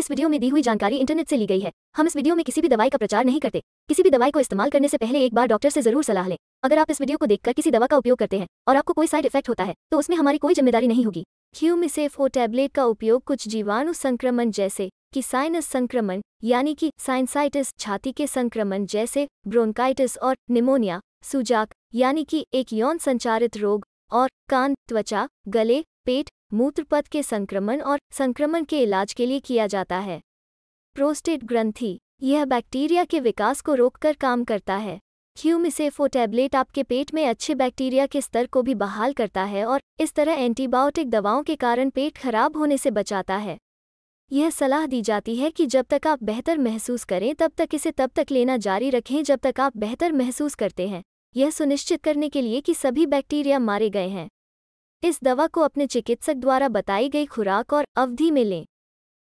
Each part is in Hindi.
इस वीडियो में दी हुई जानकारी इंटरनेट से ली गई है हम इस वीडियो में किसी भी दवाई का प्रचार नहीं करते किसी भी दवाई को इस्तेमाल करने से पहले एक बार डॉक्टर से जरूर सलाह लें अगर आप इस वीडियो को देखकर किसी दवा का उपयोग करते हैं और आपको कोई साइड इफेक्ट होता है तो उसमें हमारी कोई जिम्मेदारी नहीं होगी ह्यूमिसेफो टैबलेट का उपयोग कुछ जीवाणु संक्रमण जैसे कि साइनस संक्रमण यानी कि साइनसाइटिस छाती के संक्रमण जैसे ब्रोंकाइटिस और निमोनिया सुजाक यानी कि एक यौन संचारित रोग और कान त्वचा गले पेट मूत्रपथ के संक्रमण और संक्रमण के इलाज के लिए किया जाता है प्रोस्टेट ग्रंथि यह बैक्टीरिया के विकास को रोककर काम करता है क्यूमिसेफो टैबलेट आपके पेट में अच्छे बैक्टीरिया के स्तर को भी बहाल करता है और इस तरह एंटीबायोटिक दवाओं के कारण पेट खराब होने से बचाता है यह सलाह दी जाती है कि जब तक आप बेहतर महसूस करें तब तक इसे तब तक लेना जारी रखें जब तक आप बेहतर महसूस करते हैं यह सुनिश्चित करने के लिए कि सभी बैक्टीरिया मारे गए हैं इस दवा को अपने चिकित्सक द्वारा बताई गई खुराक और अवधि में लें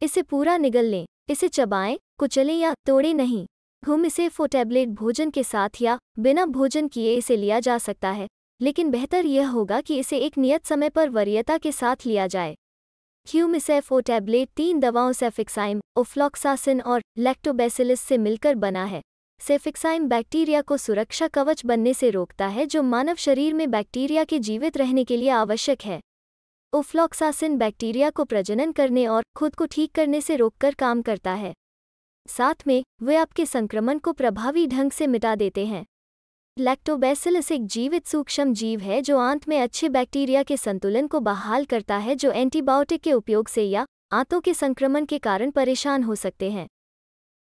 इसे पूरा निगल लें इसे चबाएं कुचलें या तोड़े नहीं हम इसे टैबलेट भोजन के साथ या बिना भोजन किए इसे लिया जा सकता है लेकिन बेहतर यह होगा कि इसे एक नियत समय पर वरीयता के साथ लिया जाए क्यूमिसेफ ओ टैबलेट तीन दवाओं सेफिक्साइम ओफ्लॉक्सासिन और लैक्टोबेसिलिस से मिलकर बना है सेफिक्साइम बैक्टीरिया को सुरक्षा कवच बनने से रोकता है जो मानव शरीर में बैक्टीरिया के जीवित रहने के लिए आवश्यक है उफ्लॉक्सासिन बैक्टीरिया को प्रजनन करने और खुद को ठीक करने से रोककर काम करता है साथ में वे आपके संक्रमण को प्रभावी ढंग से मिटा देते हैं लैक्टोबैसिलस एक जीवित सूक्ष्म जीव है जो आंत में अच्छे बैक्टीरिया के संतुलन को बहाल करता है जो एंटीबायोटिक के उपयोग से या आंतों के संक्रमण के कारण परेशान हो सकते हैं